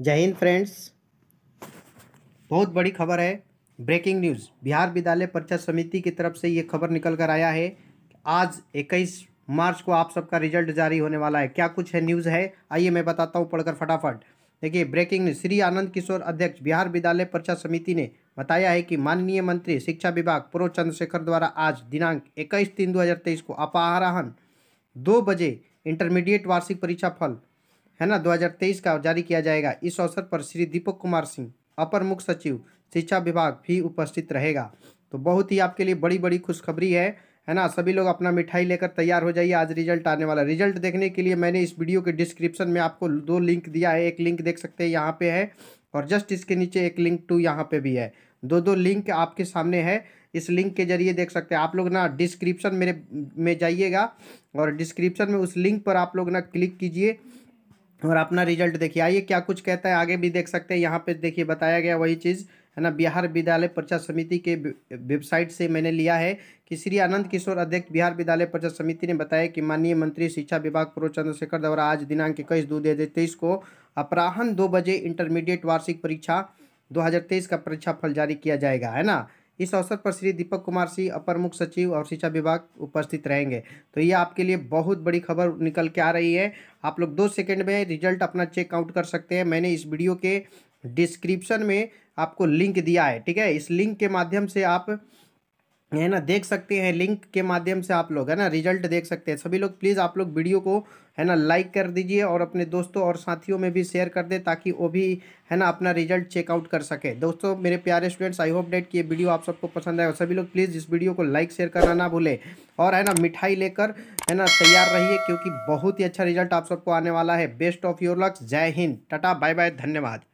जय हिंद फ्रेंड्स बहुत बड़ी खबर है ब्रेकिंग न्यूज़ बिहार विद्यालय परीक्षा समिति की तरफ से ये खबर निकल कर आया है आज 21 मार्च को आप सबका रिजल्ट जारी होने वाला है क्या कुछ है न्यूज़ है आइए मैं बताता हूँ पढ़कर फटाफट देखिए ब्रेकिंग न्यूज़ श्री आनंद किशोर अध्यक्ष बिहार विद्यालय परीक्षा समिति ने बताया है कि माननीय मंत्री शिक्षा विभाग पूर्व चंद्रशेखर द्वारा आज दिनांक इक्कीस तीन दो को अपराहन दो बजे इंटरमीडिएट वार्षिक परीक्षा फल है ना 2023 का जारी किया जाएगा इस अवसर पर श्री दीपक कुमार सिंह अपर मुख्य सचिव शिक्षा विभाग भी उपस्थित रहेगा तो बहुत ही आपके लिए बड़ी बड़ी खुशखबरी है है ना सभी लोग अपना मिठाई लेकर तैयार हो जाइए आज रिजल्ट आने वाला रिजल्ट देखने के लिए मैंने इस वीडियो के डिस्क्रिप्शन में आपको दो लिंक दिया है एक लिंक देख सकते हैं यहाँ पे है और जस्ट इसके नीचे एक लिंक टू यहाँ पे भी है दो दो लिंक आपके सामने है इस लिंक के जरिए देख सकते हैं आप लोग ना डिस्क्रिप्शन मेरे में जाइएगा और डिस्क्रिप्शन में उस लिंक पर आप लोग ना क्लिक कीजिए और अपना रिजल्ट देखिए आइए क्या कुछ कहता है आगे भी देख सकते हैं यहाँ पे देखिए बताया गया वही चीज़ है ना बिहार विद्यालय परीक्षा समिति के वेबसाइट से मैंने लिया है कि श्री आनंद किशोर अध्यक्ष बिहार विद्यालय परीक्षा समिति ने बताया कि माननीय मंत्री शिक्षा विभाग पूर्व चंद्रशेखर द्वारा आज दिनांक इक्कीस दो दो हज़ार तेईस को अपराहन दो बजे इंटरमीडिएट वार्षिक परीक्षा दो का परीक्षाफल जारी किया जाएगा है ना इस अवसर पर श्री दीपक कुमार सिंह अपर मुख्य सचिव और शिक्षा विभाग उपस्थित रहेंगे तो ये आपके लिए बहुत बड़ी खबर निकल के आ रही है आप लोग दो सेकंड में रिजल्ट अपना चेकआउट कर सकते हैं मैंने इस वीडियो के डिस्क्रिप्शन में आपको लिंक दिया है ठीक है इस लिंक के माध्यम से आप है ना देख सकते हैं लिंक के माध्यम से आप लोग है ना रिजल्ट देख सकते हैं सभी लोग प्लीज़ आप लोग वीडियो को है ना लाइक कर दीजिए और अपने दोस्तों और साथियों में भी शेयर कर दें ताकि वो भी है ना अपना रिजल्ट चेकआउट कर सके दोस्तों मेरे प्यारे स्टूडेंट्स आई होप डेट कि ये वीडियो आप सबको पसंद आए और सभी लोग प्लीज़ इस वीडियो को लाइक शेयर करना ना भूलें और है ना मिठाई लेकर है ना तैयार रहिए क्योंकि बहुत ही अच्छा रिजल्ट आप सबको आने वाला है बेस्ट ऑफ योर लक्स जय हिंद टाटा बाय बाय धन्यवाद